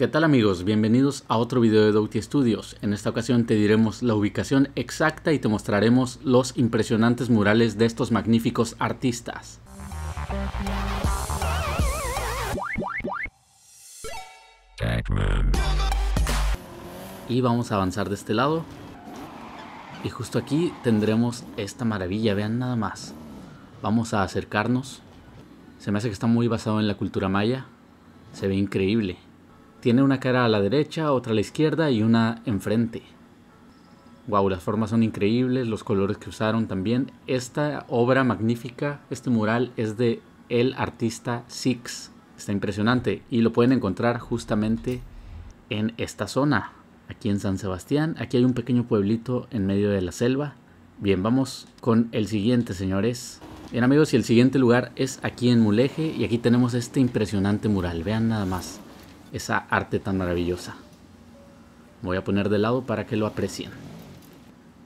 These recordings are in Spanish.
¿Qué tal amigos? Bienvenidos a otro video de Doughty Studios. En esta ocasión te diremos la ubicación exacta y te mostraremos los impresionantes murales de estos magníficos artistas. Y vamos a avanzar de este lado. Y justo aquí tendremos esta maravilla, vean nada más. Vamos a acercarnos. Se me hace que está muy basado en la cultura maya. Se ve increíble. Tiene una cara a la derecha, otra a la izquierda y una enfrente. Guau, las formas son increíbles, los colores que usaron también. Esta obra magnífica, este mural es de el artista Six. Está impresionante y lo pueden encontrar justamente en esta zona, aquí en San Sebastián. Aquí hay un pequeño pueblito en medio de la selva. Bien, vamos con el siguiente, señores. Bien amigos, y el siguiente lugar es aquí en Muleje y aquí tenemos este impresionante mural. Vean nada más esa arte tan maravillosa. Voy a poner de lado para que lo aprecien.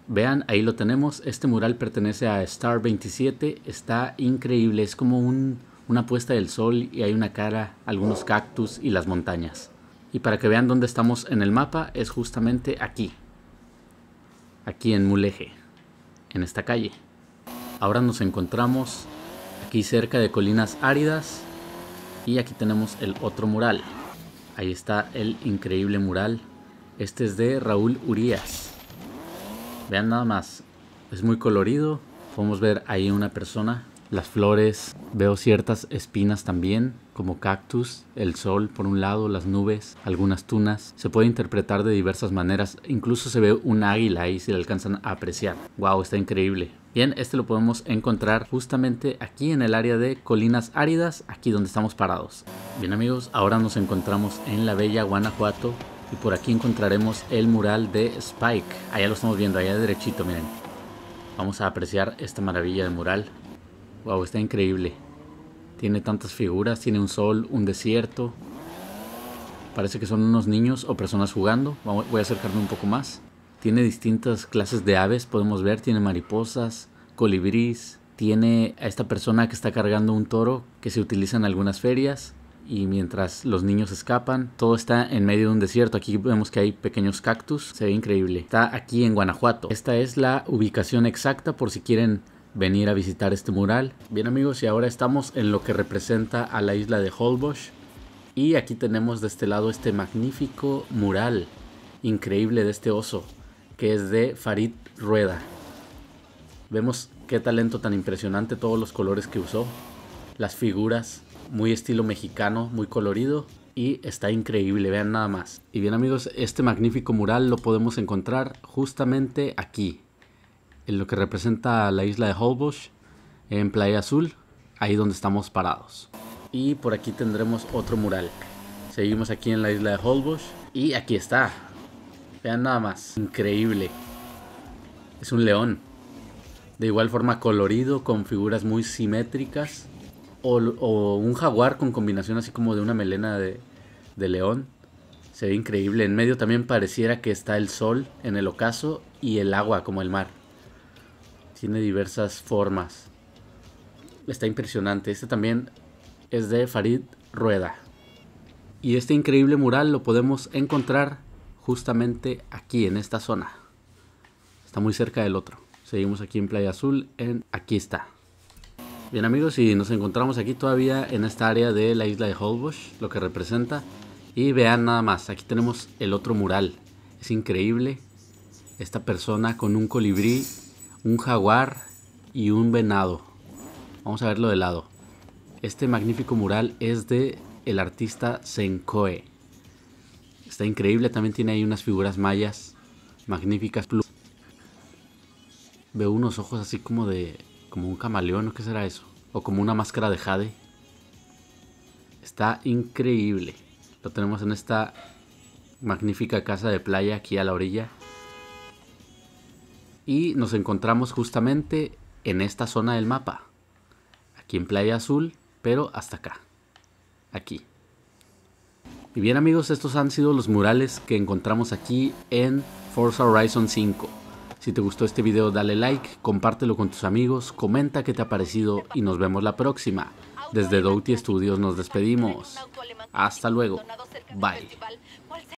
Vean, ahí lo tenemos. Este mural pertenece a Star 27. Está increíble. Es como una puesta del sol y hay una cara, algunos cactus y las montañas. Y para que vean dónde estamos en el mapa, es justamente aquí. Aquí en Muleje, en esta calle. Ahora nos encontramos aquí cerca de colinas áridas. Y aquí tenemos el otro mural. Ahí está el increíble mural. Este es de Raúl Urias. Vean nada más. Es muy colorido. Podemos ver ahí una persona. Las flores. Veo ciertas espinas también, como cactus, el sol por un lado, las nubes, algunas tunas. Se puede interpretar de diversas maneras. Incluso se ve un águila ahí si le alcanzan a apreciar. ¡Wow! Está increíble. Bien, este lo podemos encontrar justamente aquí en el área de colinas áridas, aquí donde estamos parados. Bien amigos, ahora nos encontramos en la bella Guanajuato y por aquí encontraremos el mural de Spike. Allá lo estamos viendo, allá derechito, miren. Vamos a apreciar esta maravilla de mural. Wow, está increíble. Tiene tantas figuras, tiene un sol, un desierto. Parece que son unos niños o personas jugando. Voy a acercarme un poco más. Tiene distintas clases de aves, podemos ver, tiene mariposas, colibrís, tiene a esta persona que está cargando un toro que se utiliza en algunas ferias y mientras los niños escapan, todo está en medio de un desierto. Aquí vemos que hay pequeños cactus, se ve increíble. Está aquí en Guanajuato. Esta es la ubicación exacta por si quieren venir a visitar este mural. Bien amigos, y ahora estamos en lo que representa a la isla de Holbox. Y aquí tenemos de este lado este magnífico mural increíble de este oso, que es de Farid Rueda. Vemos qué talento tan impresionante todos los colores que usó, las figuras, muy estilo mexicano, muy colorido y está increíble, vean nada más. Y bien amigos, este magnífico mural lo podemos encontrar justamente aquí, en lo que representa la isla de Holbox, en Playa Azul, ahí donde estamos parados. Y por aquí tendremos otro mural. Seguimos aquí en la isla de Holbox y aquí está. Vean nada más, increíble. Es un león. De igual forma colorido, con figuras muy simétricas. O, un jaguar con combinación así como de una melena de, de león. Se ve increíble. En medio también pareciera que está el sol en el ocaso y el agua como el mar. Tiene diversas formas. Está impresionante. Este también es de Farid Rueda. Y este increíble mural lo podemos encontrar justamente aquí en esta zona. Está muy cerca del otro. Seguimos aquí en Playa Azul, en aquí está. Bien amigos, y nos encontramos aquí todavía en esta área de la isla de Holbush, lo que representa. Y vean nada más, aquí tenemos el otro mural. Es increíble. Esta persona con un colibrí, un jaguar y un venado. Vamos a verlo de lado. Este magnífico mural es de el artista Senkoe. Está increíble, también tiene ahí unas figuras mayas magníficas. Veo unos ojos así como de. como un camaleón, ¿o qué será eso? O como una máscara de jade. Está increíble. Lo tenemos en esta magnífica casa de playa aquí a la orilla. Y nos encontramos justamente en esta zona del mapa. Aquí en Playa Azul, pero hasta acá. Aquí. Y bien amigos, estos han sido los murales que encontramos aquí en Forza Horizon 5. Si te gustó este video dale like, compártelo con tus amigos, comenta qué te ha parecido y nos vemos la próxima. Desde Douty Studios nos despedimos. Hasta luego. Bye.